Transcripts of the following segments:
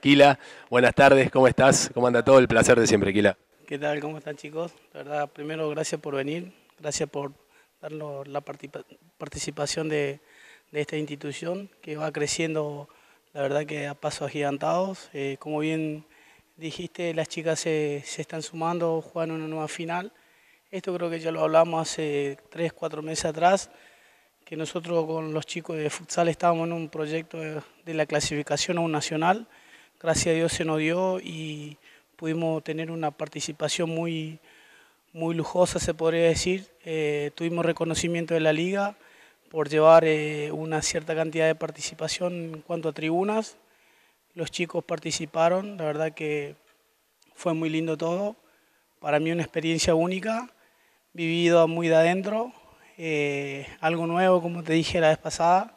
Kila, buenas tardes, ¿cómo estás? ¿Cómo anda todo? El placer de siempre, Kila. ¿Qué tal? ¿Cómo están chicos? La verdad, primero gracias por venir, gracias por darnos la participación de, esta institución que va creciendo, la verdad que a pasos agigantados. Eh, como bien dijiste, las chicas se, están sumando, juegan una nueva final. Esto creo que ya lo hablamos hace tres, cuatro meses atrás, que nosotros con los chicos de futsal estábamos en un proyecto de, de la clasificación a un nacional gracias a Dios se nos dio y pudimos tener una participación muy, muy lujosa, se podría decir. Eh, tuvimos reconocimiento de la liga por llevar eh, una cierta cantidad de participación en cuanto a tribunas. Los chicos participaron, la verdad que fue muy lindo todo. Para mí una experiencia única, vivida muy de adentro, eh, algo nuevo, como te dije la vez pasada,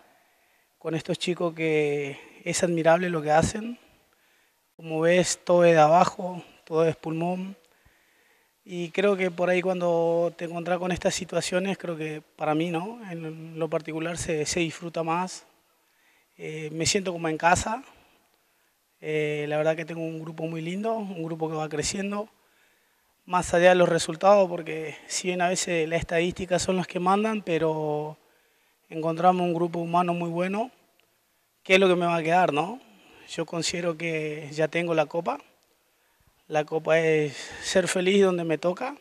con estos chicos que es admirable lo que hacen, como ves, todo es de abajo, todo es pulmón. Y creo que por ahí cuando te encontrás con estas situaciones, creo que para mí, ¿no? En lo particular se, disfruta más. Eh, me siento como en casa. Eh, la verdad que tengo un grupo muy lindo, un grupo que va creciendo. Más allá de los resultados, porque si bien a veces las estadísticas son las que mandan, pero encontramos un grupo humano muy bueno, que es lo que me va a quedar, ¿no? yo considero que ya tengo la copa. La copa es ser feliz donde me toca.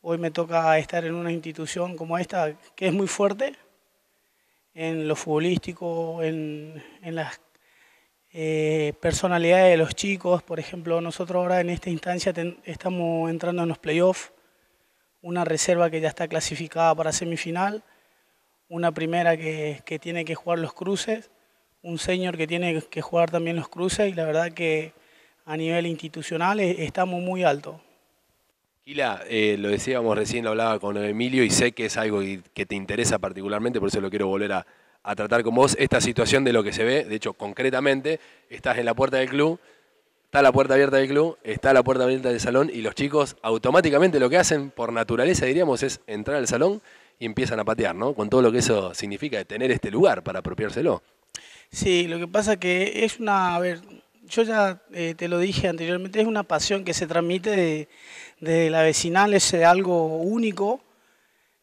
Hoy me toca estar en una institución como esta, que es muy fuerte, en lo futbolístico, en, las eh, personalidades de los chicos. Por ejemplo, nosotros ahora en esta instancia estamos entrando en los playoffs, una reserva que ya está clasificada para semifinal, una primera que tiene que jugar los cruces un señor que tiene que jugar también los cruces y la verdad que a nivel institucional e-, estamos muy altos. Gila, eh, lo decíamos recién, lo hablaba con Emilio y sé que es algo que te interesa particularmente, por eso lo quiero volver a, tratar con vos. Esta situación de lo que se ve, de hecho, concretamente, estás en la puerta del club, está la puerta abierta del club, está la puerta abierta del salón y los chicos automáticamente lo que hacen por naturaleza, diríamos, es entrar al salón y empiezan a patear, ¿no? Con todo lo que eso significa de tener este lugar para apropiárselo. Sí, lo que pasa que es una, a ver, yo ya eh, te lo dije anteriormente, es una pasión que se transmite de, la vecinal, es eh, algo único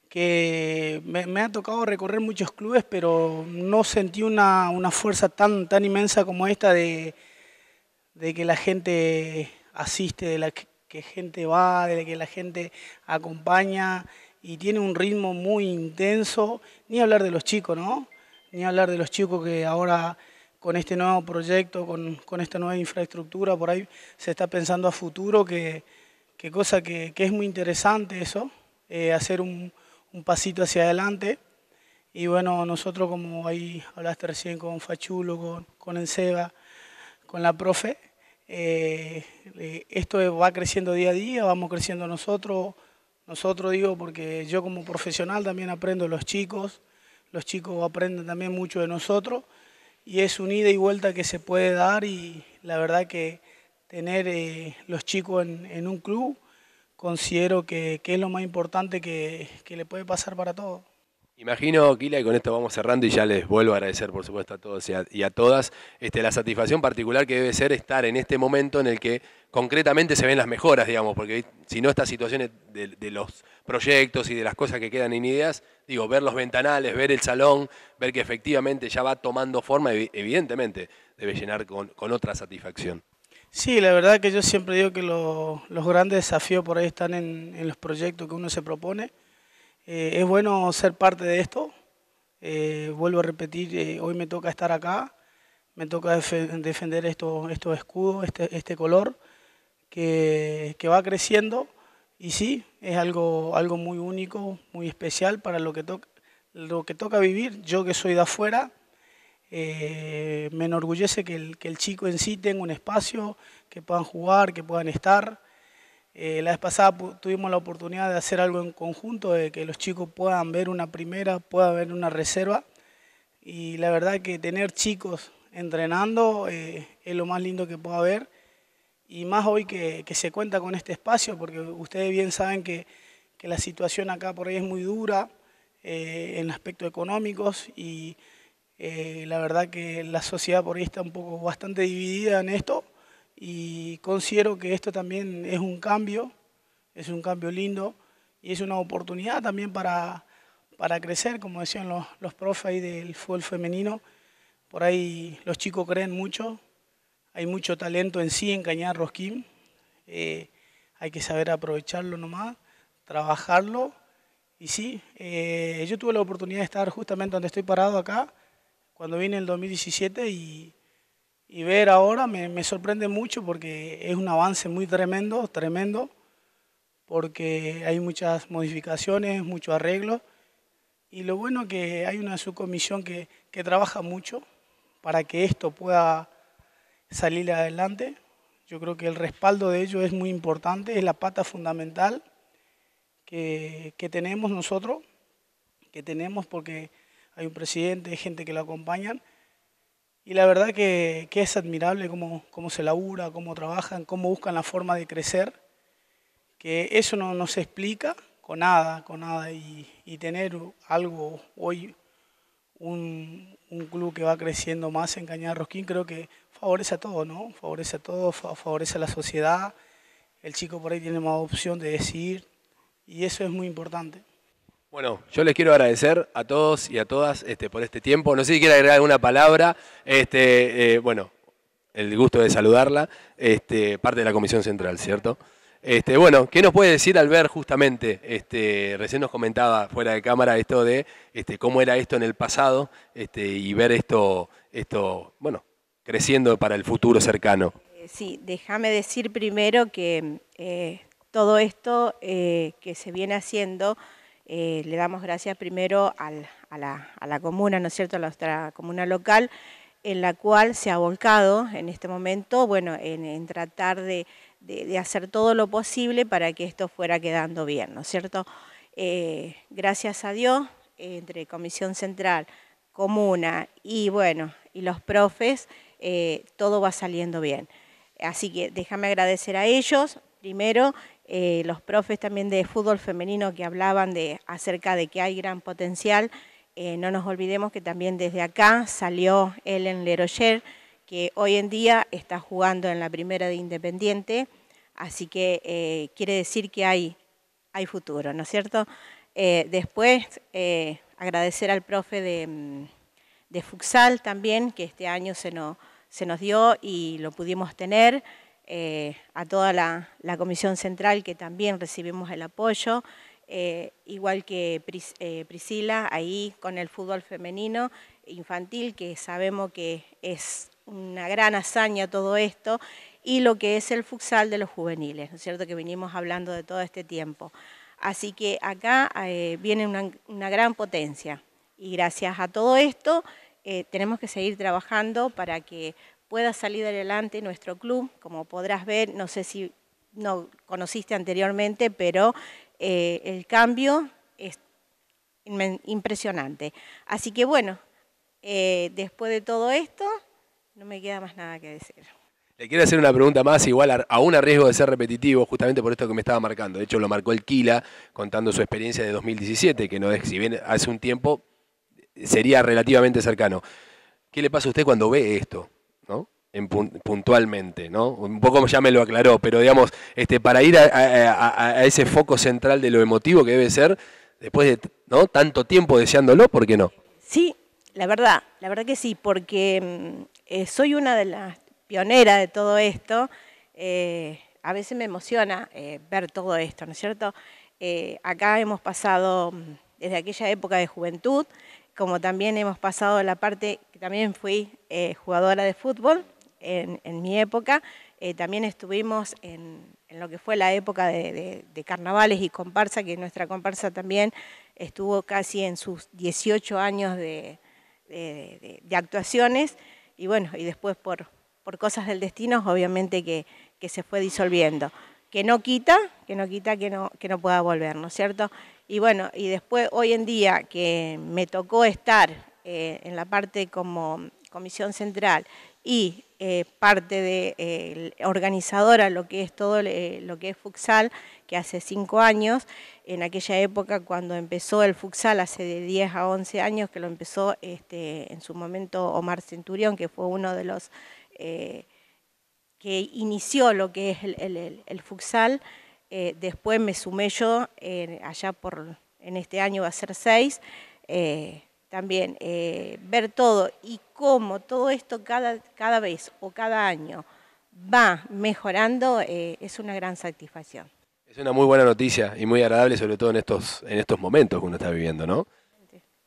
que me, ha tocado recorrer muchos clubes, pero no sentí una, fuerza tan, tan inmensa como esta de, que la gente asiste, de la que, la gente va, de que la gente acompaña y tiene un ritmo muy intenso, ni hablar de los chicos, ¿no? ni hablar de los chicos que ahora con este nuevo proyecto, con, esta nueva infraestructura, por ahí se está pensando a futuro, que, cosa que, es muy interesante eso, eh, hacer un, pasito hacia adelante. Y bueno, nosotros como ahí hablaste recién con Fachulo, con, con Enceba, con la profe, eh, eh, esto va creciendo día a día, vamos creciendo nosotros, nosotros digo porque yo como profesional también aprendo los chicos, los chicos aprenden también mucho de nosotros y es un ida y vuelta que se puede dar y la verdad que tener eh, los chicos en, un club considero que, es lo más importante que, que le puede pasar para todos. Imagino, Kila, y con esto vamos cerrando y ya les vuelvo a agradecer, por supuesto, a todos y a, todas, este, la satisfacción particular que debe ser estar en este momento en el que concretamente se ven las mejoras, digamos, porque si no estas situaciones de, los proyectos y de las cosas que quedan en ideas, digo, ver los ventanales, ver el salón, ver que efectivamente ya va tomando forma, evidentemente debe llenar con, otra satisfacción. Sí, la verdad que yo siempre digo que los grandes desafíos por ahí están en, en los proyectos que uno se propone eh, es bueno ser parte de esto. Eh, vuelvo a repetir, eh, hoy me toca estar acá, me toca defender estos, escudos, este, este color que, va creciendo y sí, es algo, algo muy único, muy especial para lo que, lo que toca vivir. Yo que soy de afuera, me enorgullece que el, que el chico en sí tenga un espacio, que puedan jugar, que puedan estar. Eh, la vez pasada tuvimos la oportunidad de hacer algo en conjunto, de que los chicos puedan ver una primera, puedan ver una reserva. Y la verdad que tener chicos entrenando eh, es lo más lindo que pueda haber. Y más hoy que, se cuenta con este espacio, porque ustedes bien saben que, la situación acá por ahí es muy dura eh, en aspectos económicos y la verdad que la sociedad por ahí está un poco bastante dividida en esto y considero que esto también es un cambio, es un cambio lindo y es una oportunidad también para, para crecer, como decían los, los profes ahí del fútbol femenino. Por ahí los chicos creen mucho, hay mucho talento en sí en Cañar Rosquín, eh, hay que saber aprovecharlo nomás, trabajarlo. Y sí, eh, yo tuve la oportunidad de estar justamente donde estoy parado acá, cuando vine el 2017 y y ver ahora me, sorprende mucho porque es un avance muy tremendo, tremendo, porque hay muchas modificaciones, muchos arreglos. Y lo bueno es que hay una subcomisión que, trabaja mucho para que esto pueda salir adelante. Yo creo que el respaldo de ellos es muy importante, es la pata fundamental que, que tenemos nosotros, que tenemos porque hay un presidente, hay gente que lo acompañan y la verdad que, es admirable cómo, cómo, se labura, cómo trabajan, cómo buscan la forma de crecer, que eso no, nos se explica con nada, con nada. Y, tener algo hoy, un, club que va creciendo más en Cañada Rosquín, creo que favorece a todo, ¿no? Favorece a todo, favorece a la sociedad. El chico por ahí tiene más opción de decidir y eso es muy importante. Bueno, yo les quiero agradecer a todos y a todas este, por este tiempo. No sé si quiere agregar alguna palabra. Este, eh, bueno, el gusto de saludarla, este, parte de la Comisión Central, ¿cierto? Este, bueno, ¿qué nos puede decir al ver justamente? Este, recién nos comentaba fuera de cámara esto de este, cómo era esto en el pasado este, y ver esto, esto, bueno, creciendo para el futuro cercano. Eh, sí, déjame decir primero que eh, todo esto que se viene haciendo eh, le damos gracias primero a, la, comuna, ¿no es cierto?, a nuestra comuna local, en la cual se ha volcado en este momento, bueno, en, tratar de, hacer todo lo posible para que esto fuera quedando bien, ¿no es cierto? Eh, gracias a Dios, entre Comisión Central, Comuna y, bueno, y los profes, eh, todo va saliendo bien. Así que déjame agradecer a ellos primero eh, los profes también de fútbol femenino que hablaban de, acerca de que hay gran potencial. Eh, no nos olvidemos que también desde acá salió Ellen Leroyer, que hoy en día está jugando en la primera de Independiente, así que eh, quiere decir que hay, hay futuro, ¿no es cierto? después, agradecer al profe de, mm, de Futsal también, que este año se nos, se nos dio y lo pudimos tener. Eh, a toda la, Comisión Central que también recibimos el apoyo, eh, igual que eh, Priscila, ahí con el fútbol femenino infantil, que sabemos que es una gran hazaña todo esto, y lo que es el futsal de los juveniles, ¿no es cierto?, que vinimos hablando de todo este tiempo. Así que acá viene una, gran potencia y gracias a todo esto tenemos que seguir trabajando para que pueda salir adelante nuestro club. Como podrás ver, no sé si no conociste anteriormente, pero eh, el cambio es impresionante. Así que bueno, eh, después de todo esto, no me queda más nada que decir. Le quiero hacer una pregunta más, igual a, aún a riesgo de ser repetitivo, justamente por esto que me estaba marcando. De hecho, lo marcó el Kila contando su experiencia de 2017, que no si bien hace un tiempo, sería relativamente cercano. ¿Qué le pasa a usted cuando ve esto? puntualmente, ¿no? Un poco ya me lo aclaró, pero digamos, este, para ir a, ese foco central de lo emotivo que debe ser, después de tanto tiempo deseándolo, ¿por qué no? Sí, la verdad, la verdad que sí, porque mm, eh, soy una de las pioneras de todo esto. Eh, a veces me emociona eh, ver todo esto, ¿no es cierto? acá hemos pasado mm, desde aquella época de juventud, como también hemos pasado la parte también fui eh, jugadora de fútbol en, mi época. Eh, también estuvimos en, lo que fue la época de, carnavales y comparsa, que nuestra comparsa también estuvo casi en sus 18 años de, actuaciones. Y bueno, y después por, cosas del destino, obviamente que, que, se fue disolviendo. Que no quita, que no quita que no, que no pueda volver, ¿no es cierto? Y bueno, y después hoy en día que me tocó estar eh, en la parte como comisión central y eh, parte de eh, organizadora, lo que es todo lo que es futsal, que hace cinco años, en aquella época cuando empezó el futsal, hace de 10 a 11 años que lo empezó este, en su momento Omar Centurión, que fue uno de los que inició lo que es el, el, futsal. después me sumé yo allá por, en este año va a ser seis, también eh, ver todo y cómo todo esto cada, cada vez o cada año va mejorando eh, es una gran satisfacción. Es una muy buena noticia y muy agradable, sobre todo en estos, en estos momentos que uno está viviendo, ¿no?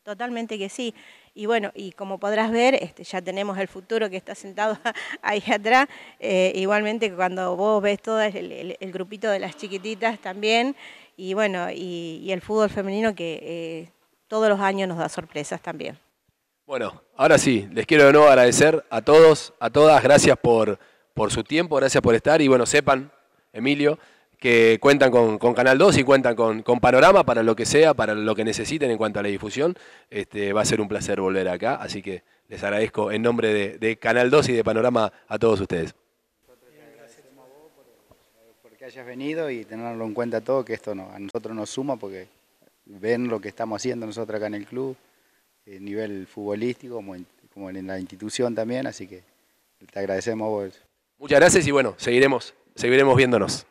Totalmente que sí. Y bueno, y como podrás ver, este, ya tenemos el futuro que está sentado ahí atrás. Eh, igualmente cuando vos ves todo el, grupito de las chiquititas también, y bueno, y el fútbol femenino que todos los años nos da sorpresas también. Bueno, ahora sí, les quiero de nuevo agradecer a todos, a todas, gracias por, por su tiempo, gracias por estar y bueno, sepan, Emilio, que cuentan con, Canal 2 y cuentan con, Panorama para lo que sea, para lo que necesiten en cuanto a la difusión. Este, va a ser un placer volver acá, así que les agradezco en nombre de, Canal 2 y de Panorama a todos ustedes. Gracias a vos por, que hayas venido y tenerlo en cuenta todo, que esto no, a nosotros nos suma porque ven lo que estamos haciendo nosotros acá en el club, eh, a nivel futbolístico como en, la institución también, así que te agradecemos vos. Muchas gracias y bueno, seguiremos, seguiremos viéndonos.